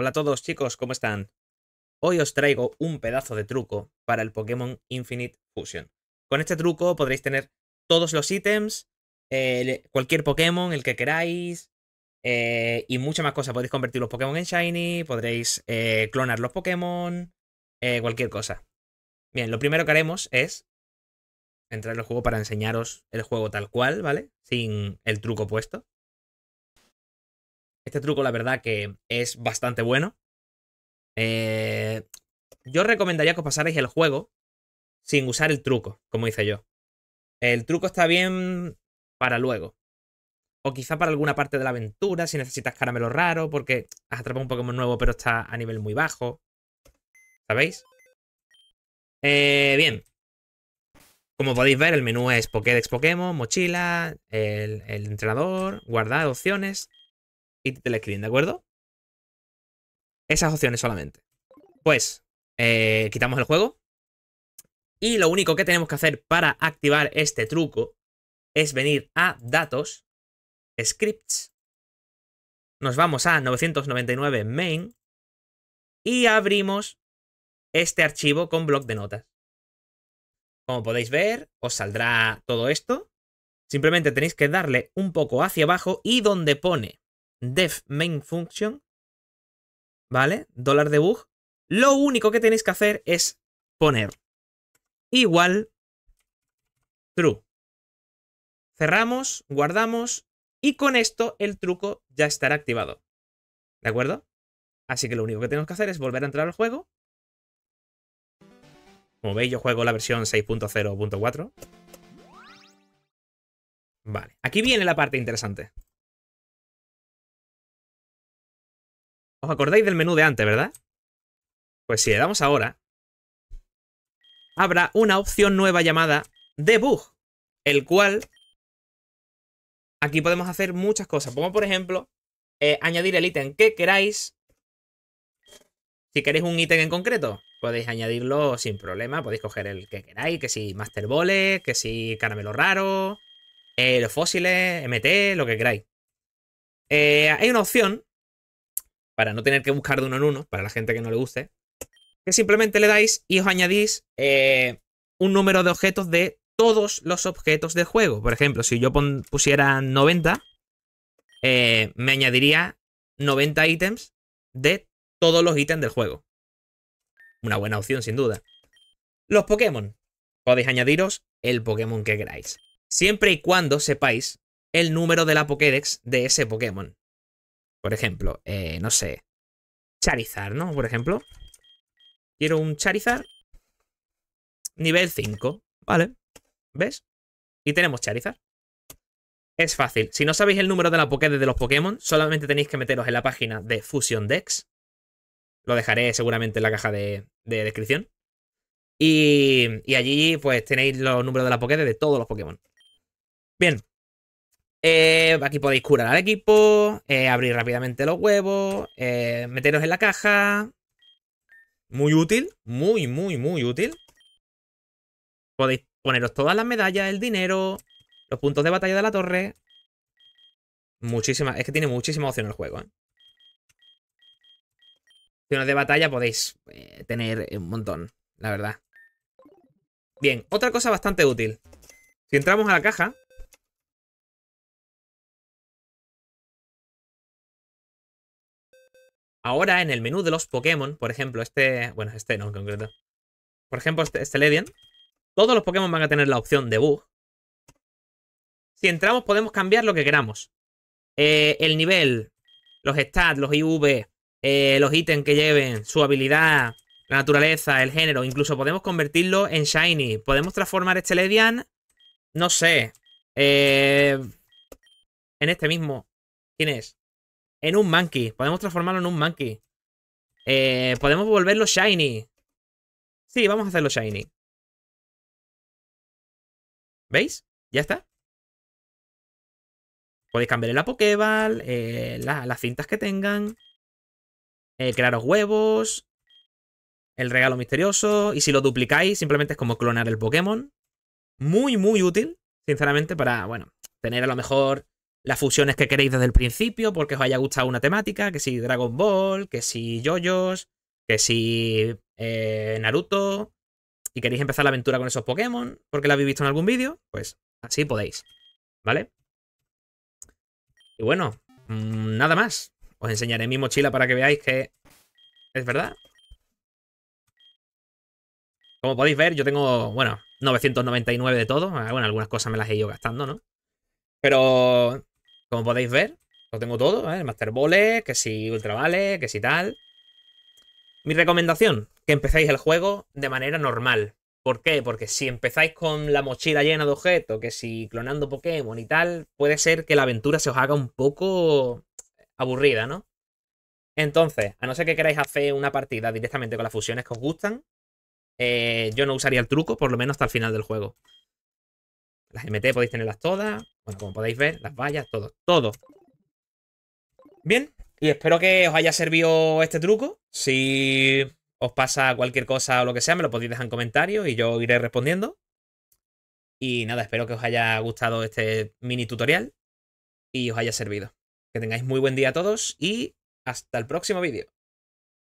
Hola a todos chicos, ¿cómo están? Hoy os traigo un pedazo de truco para el Pokémon Infinite Fusion. Con este truco podréis tener todos los ítems, cualquier Pokémon, el que queráis, eh, y muchas más cosas. Podéis convertir los Pokémon en Shiny, podréis eh, clonar los Pokémon, eh, cualquier cosa. Bien, lo primero que haremos es entrar al juego para enseñaros el juego tal cual, ¿vale? Sin el truco puesto. Este truco, la verdad, que es bastante bueno. Eh, yo recomendaría que os pasarais el juego sin usar el truco, como hice yo. El truco está bien para luego. O quizá para alguna parte de la aventura, si necesitas caramelo raro, porque has atrapado un Pokémon nuevo, pero está a nivel muy bajo. ¿Sabéis? Eh, bien. Como podéis ver, el menú es Pokédex Pokémon, mochila, el, el entrenador, guardar opciones, y title screen, ¿de acuerdo? Esas opciones solamente. Pues, eh, quitamos el juego. Y lo único que tenemos que hacer para activar este truco es venir a datos, scripts, nos vamos a 999 main y abrimos este archivo con bloc de notas. Como podéis ver, os saldrá todo esto. Simplemente tenéis que darle un poco hacia abajo y donde pone def main function, ¿vale? Dólar debug. Lo único que tenéis que hacer es poner igual true. Cerramos, guardamos y con esto el truco ya estará activado. ¿De acuerdo? Así que lo único que tenemos que hacer es volver a entrar al juego. Como veis, yo juego la versión 6.0.4. Vale, aquí viene la parte interesante. ¿Os acordáis del menú de antes, verdad? Pues si le damos ahora, habrá una opción nueva llamada debug, el cual aquí podemos hacer muchas cosas, como por ejemplo eh, añadir el ítem que queráis. Si queréis un ítem en concreto, podéis añadirlo sin problema, podéis coger el que queráis, que si Master Ball, que si caramelo raro, eh, los fósiles, MT, lo que queráis. Eh, hay una opción para no tener que buscar de uno en uno, para la gente que no le guste, que simplemente le dais y os añadís eh, un número de objetos de todos los objetos del juego. Por ejemplo, si yo pusiera 90, eh, me añadiría 90 ítems de todos los ítems del juego. Una buena opción, sin duda. Los Pokémon. Podéis añadiros el Pokémon que queráis. Siempre y cuando sepáis el número de la Pokédex de ese Pokémon. Por ejemplo, eh, no sé. Charizard, ¿no? Por ejemplo. Quiero un Charizard. Nivel 5. Vale. ¿Ves? Y tenemos Charizard. Es fácil. Si no sabéis el número de la Pokédex de los Pokémon, solamente tenéis que meteros en la página de Fusion Dex. Lo dejaré seguramente en la caja de, descripción. Y, y, allí pues tenéis los números de la Pokédex de todos los Pokémon. Bien. Eh, aquí podéis curar al equipo, eh, abrir rápidamente los huevos, eh, meteros en la caja. Muy útil, muy, muy, muy útil. Podéis poneros todas las medallas, el dinero, los puntos de batalla de la torre. Muchísimas, es que tiene muchísima opción el juego. Opciones de batalla podéis tener un montón, la verdad. Bien, otra cosa bastante útil. Si entramos a la caja, Ahora en el menú de los Pokémon, por ejemplo, este... Bueno, este no en concreto. Por ejemplo, este, este, Ledian. Todos los Pokémon van a tener la opción de bug. Si entramos podemos cambiar lo que queramos. Eh, el nivel, los stats, los IV, eh, los ítems que lleven, su habilidad, la naturaleza, el género. Incluso podemos convertirlo en shiny. Podemos transformar este Ledian, no sé, eh, en este mismo. ¿Quién es? en un monkey. Podemos transformarlo en un monkey. Eh, podemos volverlo shiny. Sí, vamos a hacerlo shiny. ¿Veis? Ya está. Podéis cambiar la Pokéball, eh, las cintas que tengan, eh, crearos huevos, el regalo misterioso, y si lo duplicáis, simplemente es como clonar el Pokémon. Muy, muy útil, sinceramente, para, bueno, tener a lo mejor las fusiones que queréis desde el principio, porque os haya gustado una temática, que si Dragon Ball, que si Yoyos, que si eh, Naruto, y queréis empezar la aventura con esos Pokémon, porque la habéis visto en algún vídeo, pues así podéis, ¿vale? Y bueno, mm, nada más. Os enseñaré mi mochila para que veáis que es verdad. Como podéis ver, yo tengo, bueno, 999 de todo. Ah, bueno, algunas cosas me las he ido gastando, ¿no? Pero, como podéis ver, lo tengo todo, ¿eh? el Master Ball, que si Ultra Ultravale, que si tal. Mi recomendación, que empecéis el juego de manera normal. ¿Por qué? Porque si empezáis con la mochila llena de objetos, que si clonando Pokémon y tal, puede ser que la aventura se os haga un poco aburrida, ¿no? Entonces, a no ser que queráis hacer una partida directamente con las fusiones que os gustan, eh, yo no usaría el truco, por lo menos hasta el final del juego. Las MT podéis tenerlas todas. Bueno, como podéis ver, las vallas, todo, todo. Bien, y espero que os haya servido este truco. Si os pasa cualquier cosa o lo que sea, me lo podéis dejar en comentarios y yo iré respondiendo. Y nada, espero que os haya gustado este mini tutorial y os haya servido. Que tengáis muy buen día a todos y hasta el próximo vídeo.